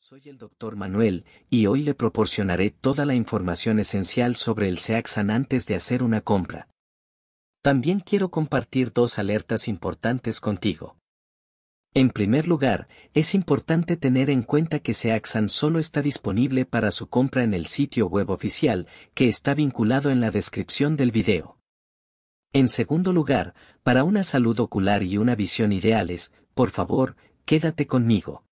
Soy el doctor Manuel, y hoy le proporcionaré toda la información esencial sobre el SEAXAN antes de hacer una compra. También quiero compartir dos alertas importantes contigo. En primer lugar, es importante tener en cuenta que SEAXAN solo está disponible para su compra en el sitio web oficial, que está vinculado en la descripción del video. En segundo lugar, para una salud ocular y una visión ideales, por favor, quédate conmigo.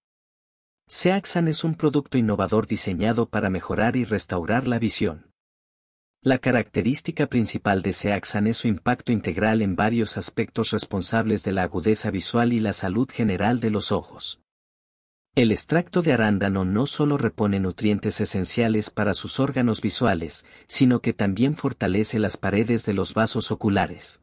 Seaxan es un producto innovador diseñado para mejorar y restaurar la visión. La característica principal de Seaxan es su impacto integral en varios aspectos responsables de la agudeza visual y la salud general de los ojos. El extracto de arándano no solo repone nutrientes esenciales para sus órganos visuales, sino que también fortalece las paredes de los vasos oculares.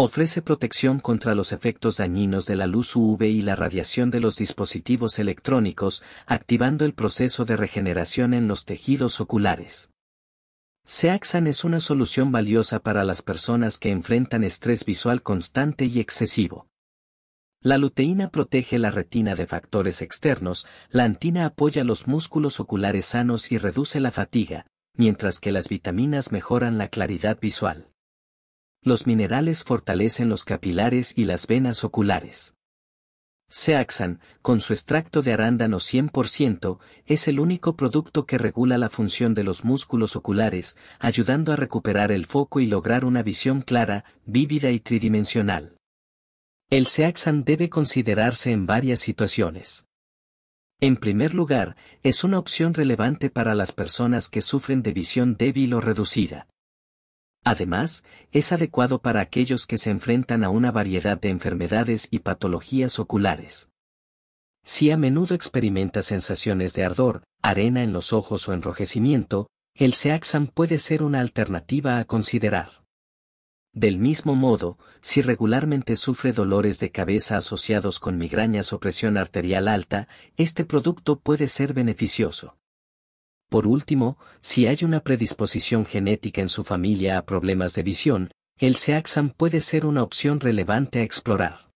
Ofrece protección contra los efectos dañinos de la luz UV y la radiación de los dispositivos electrónicos, activando el proceso de regeneración en los tejidos oculares. Seaxan es una solución valiosa para las personas que enfrentan estrés visual constante y excesivo. La luteína protege la retina de factores externos, la antina apoya los músculos oculares sanos y reduce la fatiga, mientras que las vitaminas mejoran la claridad visual. Los minerales fortalecen los capilares y las venas oculares. Seaxan, con su extracto de arándano 100%, es el único producto que regula la función de los músculos oculares, ayudando a recuperar el foco y lograr una visión clara, vívida y tridimensional. El Seaxan debe considerarse en varias situaciones. En primer lugar, es una opción relevante para las personas que sufren de visión débil o reducida. Además, es adecuado para aquellos que se enfrentan a una variedad de enfermedades y patologías oculares. Si a menudo experimenta sensaciones de ardor, arena en los ojos o enrojecimiento, el Seaxan puede ser una alternativa a considerar. Del mismo modo, si regularmente sufre dolores de cabeza asociados con migrañas o presión arterial alta, este producto puede ser beneficioso. Por último, si hay una predisposición genética en su familia a problemas de visión, el SEAXAM puede ser una opción relevante a explorar.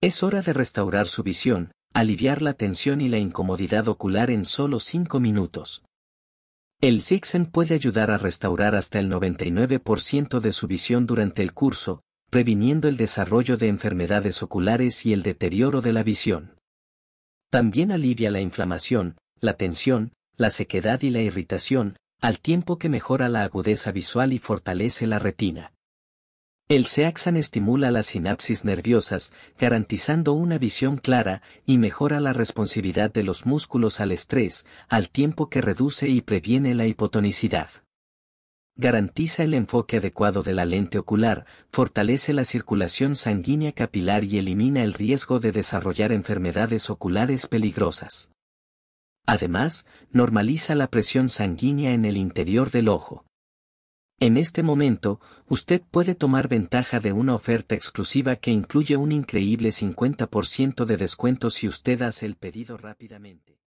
Es hora de restaurar su visión, aliviar la tensión y la incomodidad ocular en solo 5 minutos. El SIXEN puede ayudar a restaurar hasta el 99% de su visión durante el curso, previniendo el desarrollo de enfermedades oculares y el deterioro de la visión. También alivia la inflamación, la tensión, la sequedad y la irritación, al tiempo que mejora la agudeza visual y fortalece la retina. El Seaxan estimula las sinapsis nerviosas, garantizando una visión clara y mejora la responsividad de los músculos al estrés, al tiempo que reduce y previene la hipotonicidad. Garantiza el enfoque adecuado de la lente ocular, fortalece la circulación sanguínea capilar y elimina el riesgo de desarrollar enfermedades oculares peligrosas. Además, normaliza la presión sanguínea en el interior del ojo. En este momento, usted puede tomar ventaja de una oferta exclusiva que incluye un increíble 50% de descuento si usted hace el pedido rápidamente.